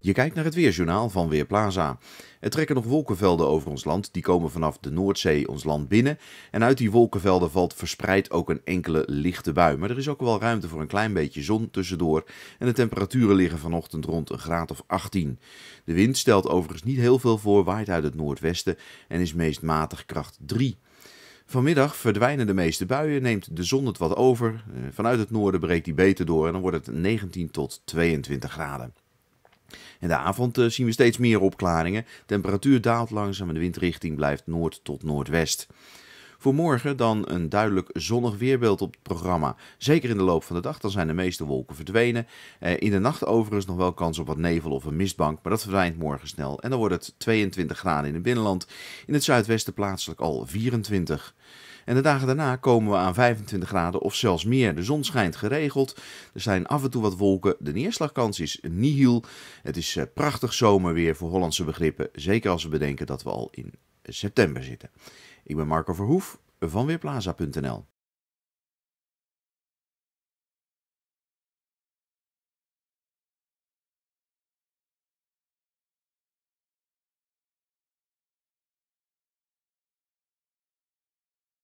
Je kijkt naar het weerjournaal van Weerplaza. Er trekken nog wolkenvelden over ons land, die komen vanaf de Noordzee ons land binnen. En uit die wolkenvelden valt verspreid ook een enkele lichte bui. Maar er is ook wel ruimte voor een klein beetje zon tussendoor. En de temperaturen liggen vanochtend rond een graad of 18. De wind stelt overigens niet heel veel voor, waait uit het noordwesten en is meest matig kracht 3. Vanmiddag verdwijnen de meeste buien, neemt de zon het wat over. Eh, vanuit het noorden breekt die beter door en dan wordt het 19 tot 22 graden. In de avond eh, zien we steeds meer opklaringen. Temperatuur daalt langzaam en de windrichting blijft noord tot noordwest. Voor morgen dan een duidelijk zonnig weerbeeld op het programma. Zeker in de loop van de dag, dan zijn de meeste wolken verdwenen. Eh, in de nacht overigens nog wel kans op wat nevel of een mistbank, maar dat verdwijnt morgen snel. En dan wordt het 22 graden in het binnenland, in het zuidwesten plaatselijk al 24. En de dagen daarna komen we aan 25 graden of zelfs meer. De zon schijnt geregeld. Er zijn af en toe wat wolken. De neerslagkans is nihil. Het is eh, prachtig zomerweer voor Hollandse begrippen. Zeker als we bedenken dat we al in september zitten. Ik ben Marco Verhoef van Weerplaza.nl.